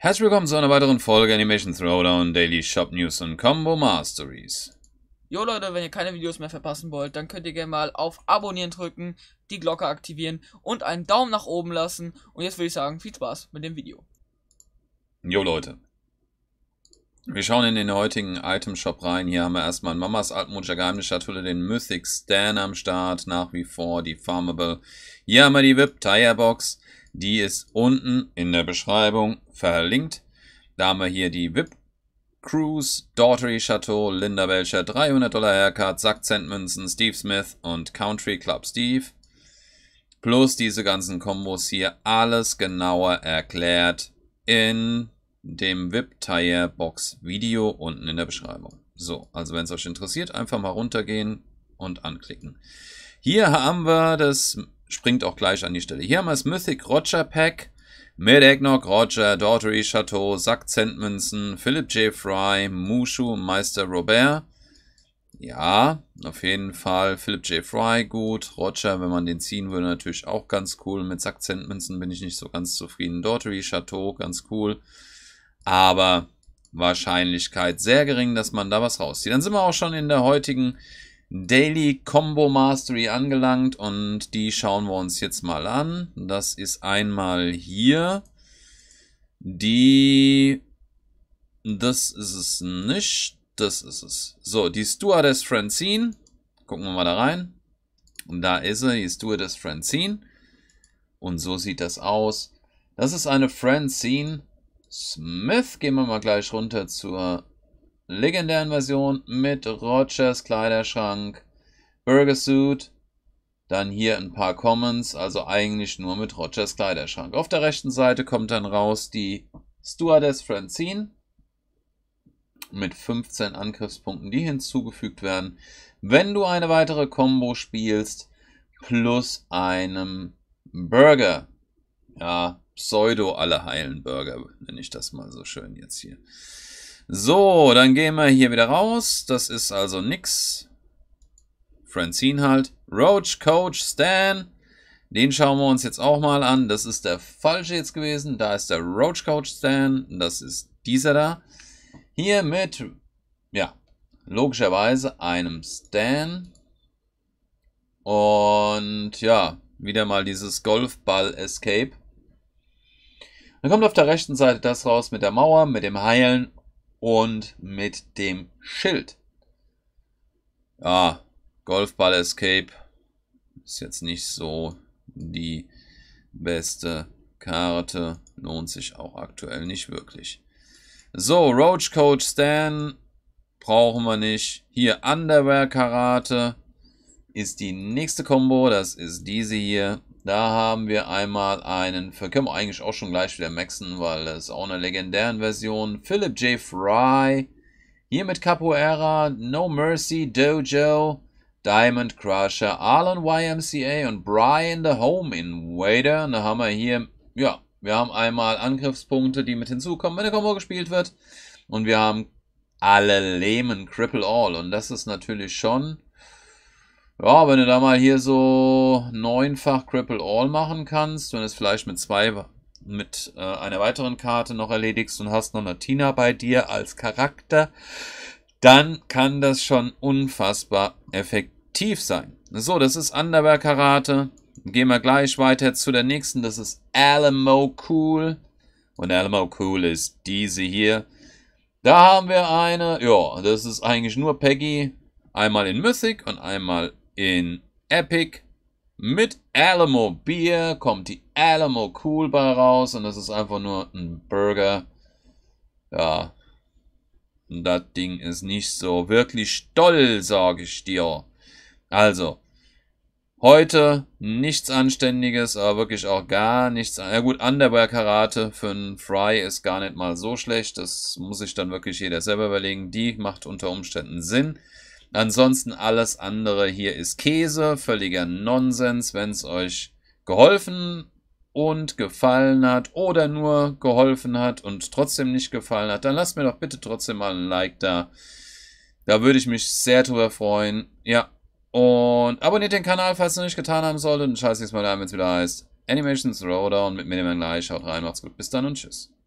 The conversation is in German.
Herzlich willkommen zu einer weiteren Folge Animation Throwdown Daily Shop News und Combo Masteries. Jo Leute, wenn ihr keine Videos mehr verpassen wollt, dann könnt ihr gerne mal auf Abonnieren drücken, die Glocke aktivieren und einen Daumen nach oben lassen. Und jetzt würde ich sagen, viel Spaß mit dem Video. Jo Leute. Wir schauen in den heutigen Item Shop rein. Hier haben wir erstmal in Mamas altmodischer Geheimnisschatulle den Mythic Stan am Start, nach wie vor die Farmable. Hier haben wir die VIP Tire Box. Die ist unten in der Beschreibung verlinkt. Da haben wir hier die VIP Cruise, Daughtry Chateau, Linda Welcher, 300 Dollar Haircut, Zack Münzen, Steve Smith und Country Club Steve. Plus diese ganzen Kombos hier, alles genauer erklärt in dem VIP-Tire-Box-Video unten in der Beschreibung. So, also wenn es euch interessiert, einfach mal runtergehen und anklicken. Hier haben wir das springt auch gleich an die Stelle. Hier haben wir das Mythic Roger Pack mit Eggnog Roger, Daughtry Chateau, Sack Zentmünzen, Philip J. Fry, Mushu, Meister Robert. Ja, auf jeden Fall Philip J. Fry gut. Roger, wenn man den ziehen würde, natürlich auch ganz cool. Mit Sack Zentmünzen bin ich nicht so ganz zufrieden. Daughtry Chateau, ganz cool. Aber Wahrscheinlichkeit sehr gering, dass man da was rauszieht. Dann sind wir auch schon in der heutigen Daily Combo Mastery angelangt und die schauen wir uns jetzt mal an. Das ist einmal hier die, das ist es nicht, das ist es. So, die Stewardess Francine, gucken wir mal da rein. Und da ist sie, die Stewardess Francine. Und so sieht das aus. Das ist eine Francine Smith. Gehen wir mal gleich runter zur legendären Version mit Rogers Kleiderschrank, Burger Suit, dann hier ein paar Commons, also eigentlich nur mit Rogers Kleiderschrank. Auf der rechten Seite kommt dann raus die Stewardess Francine mit 15 Angriffspunkten, die hinzugefügt werden, wenn du eine weitere Combo spielst, plus einem Burger. Ja, Pseudo-Alle heilen Burger, nenne ich das mal so schön jetzt hier. So, dann gehen wir hier wieder raus. Das ist also nix. Francine halt. Roach, Coach, Stan. Den schauen wir uns jetzt auch mal an. Das ist der falsche jetzt gewesen. Da ist der Roach Coach Stan. Das ist dieser da. Hier mit, ja, logischerweise einem Stan. Und ja, wieder mal dieses Golfball-Escape. Dann kommt auf der rechten Seite das raus mit der Mauer, mit dem Heilen und mit dem Schild. Ja, Golfball Escape ist jetzt nicht so die beste Karte. Lohnt sich auch aktuell nicht wirklich. So, Roach Coach Stan brauchen wir nicht. Hier Underwear Karate ist die nächste Combo. Das ist diese hier. Da haben wir einmal einen, können wir eigentlich auch schon gleich wieder maxen, weil das ist auch eine legendäre Version. Philip J. Fry, hier mit Capoeira, No Mercy, Dojo, Diamond Crusher, Arlen YMCA und Brian the Home Invader. Und da haben wir hier, ja, wir haben einmal Angriffspunkte, die mit hinzukommen, wenn eine Combo gespielt wird. Und wir haben alle Lehmen Cripple All. Und das ist natürlich schon ja, wenn du da mal hier so neunfach Cripple All machen kannst und es vielleicht mit zwei, mit äh, einer weiteren Karte noch erledigst und hast noch eine Tina bei dir als Charakter, dann kann das schon unfassbar effektiv sein. So, das ist Underwear Karate. Gehen wir gleich weiter zu der nächsten. Das ist Alamo Cool. Und Alamo Cool ist diese hier. Da haben wir eine, ja, das ist eigentlich nur Peggy. Einmal in Mythic und einmal in Epic mit Alamo Beer kommt die Alamo Cool Bar raus und das ist einfach nur ein Burger. Ja, das Ding ist nicht so wirklich toll, sage ich dir. Also, heute nichts Anständiges, aber wirklich auch gar nichts. Ja gut, Underwear Karate für einen Fry ist gar nicht mal so schlecht. Das muss sich dann wirklich jeder selber überlegen. Die macht unter Umständen Sinn. Ansonsten alles andere hier ist Käse, völliger Nonsens. Wenn es euch geholfen und gefallen hat oder nur geholfen hat und trotzdem nicht gefallen hat, dann lasst mir doch bitte trotzdem mal ein Like da. Da würde ich mich sehr drüber freuen. Ja. Und abonniert den Kanal, falls ihr noch nicht getan haben solltet. Und scheiß jetzt mal da, wenn es wieder heißt. Animations Rowdown mit mir immer gleich. Haut rein, macht's gut. Bis dann und tschüss.